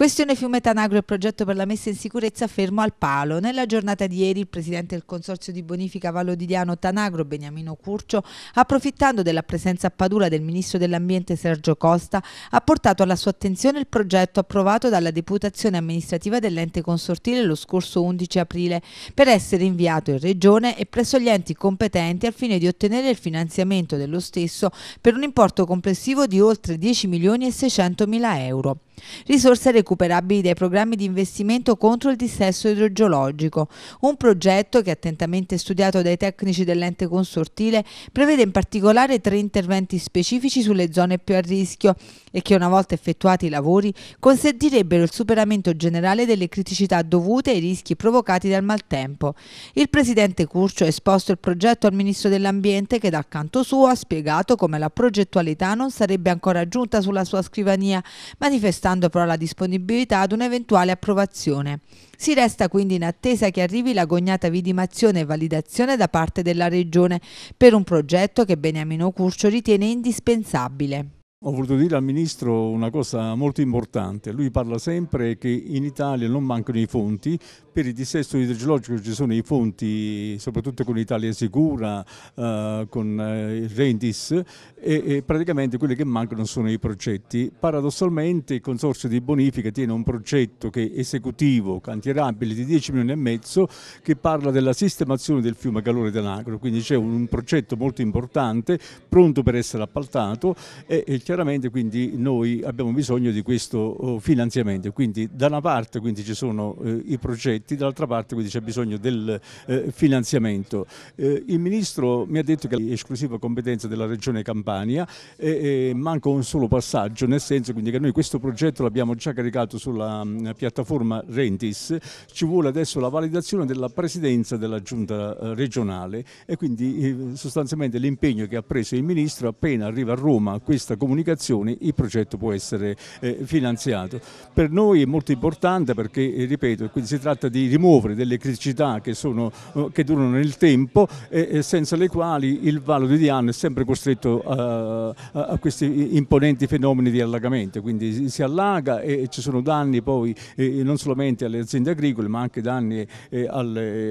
Questione Fiume Tanagro e progetto per la messa in sicurezza fermo al palo. Nella giornata di ieri il presidente del Consorzio di Bonifica Vallodidiano Tanagro, Beniamino Curcio, approfittando della presenza a Padula del ministro dell'Ambiente Sergio Costa, ha portato alla sua attenzione il progetto approvato dalla Deputazione amministrativa dell'ente consortile lo scorso 11 aprile per essere inviato in regione e presso gli enti competenti al fine di ottenere il finanziamento dello stesso per un importo complessivo di oltre 10 milioni e 600 mila euro. Risorse recuperabili dai programmi di investimento contro il dissesto idrogeologico. Un progetto che, attentamente studiato dai tecnici dell'ente consortile, prevede in particolare tre interventi specifici sulle zone più a rischio e che una volta effettuati i lavori consentirebbero il superamento generale delle criticità dovute ai rischi provocati dal maltempo. Il presidente Curcio ha esposto il progetto al ministro dell'Ambiente che dal canto suo ha spiegato come la progettualità non sarebbe ancora giunta sulla sua scrivania, manifestando però la disponibilità ad un'eventuale approvazione. Si resta quindi in attesa che arrivi la l'agognata vidimazione e validazione da parte della Regione per un progetto che Beniamino Curcio ritiene indispensabile. Ho voluto dire al Ministro una cosa molto importante, lui parla sempre che in Italia non mancano i fonti, per il dissesto idrogeologico ci sono i fonti soprattutto con l'Italia Sicura, eh, con eh, il Rendis e, e, praticamente quelli che mancano sono i progetti. Paradossalmente il Consorzio di Bonifica tiene un progetto che esecutivo, cantierabile di 10 milioni e mezzo che parla della sistemazione del fiume Calore dell'Agro, quindi c'è un, un, progetto molto importante pronto per essere appaltato e, e Chiaramente quindi noi abbiamo bisogno di questo oh, finanziamento, quindi da una parte quindi, ci sono eh, i progetti, dall'altra parte c'è bisogno del eh, finanziamento. Eh, il Ministro mi ha detto che è esclusiva competenza della Regione Campania e, e manca un solo passaggio, nel senso quindi, che noi questo progetto l'abbiamo già caricato sulla mh, piattaforma Rentis, ci vuole adesso la validazione della Presidenza della Giunta eh, regionale e quindi eh, sostanzialmente l'impegno che ha preso il Ministro appena arriva a Roma questa comunità comunicazioni il progetto può essere eh, finanziato. Per noi è molto importante perché, eh, ripeto, si tratta di rimuovere delle criticità che, sono, eh, che durano nel tempo e senza le quali il valo di Diano è sempre costretto a, a questi imponenti fenomeni di allagamento, quindi si allaga e ci sono danni poi non solamente alle aziende agricole ma anche danni agli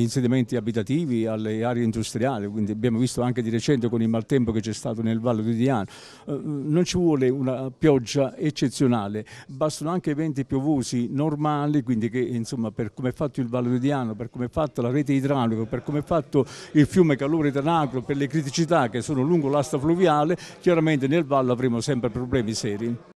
insediamenti abitativi, alle aree industriali, quindi abbiamo visto anche di recente con il maltempo che c'è stato nel Vallo di Diano non ci vuole una pioggia eccezionale, bastano anche venti piovosi normali, quindi che insomma per come è fatto il Vallo di Diano, per come è fatta la rete idraulica, per come è fatto il fiume Calore Tanacro, per le criticità che sono lungo l'asta fluviale, chiaramente nel Vallo avremo sempre problemi seri.